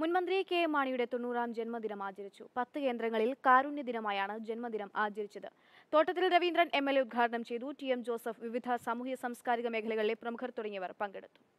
മുൻമന്ത്രി K M മാണിയുടെ തൊണ്ണൂറാം ജന്മദിനം ആചരിച്ചു പത്ത് കേന്ദ്രങ്ങളിൽ കാരുണ്യ ദിനമായാണ് ജന്മദിനം ആചരിച്ചത് തോട്ടത്തിൽ രവീന്ദ്രൻ എം എൽ ഉദ്ഘാടനം ചെയ്തു ടി എം ജോസഫ് വിവിധ സാമൂഹ്യ സാംസ്കാരിക മേഖലകളിലെ പ്രമുഖർ തുടങ്ങിയവർ പങ്കെടുത്തു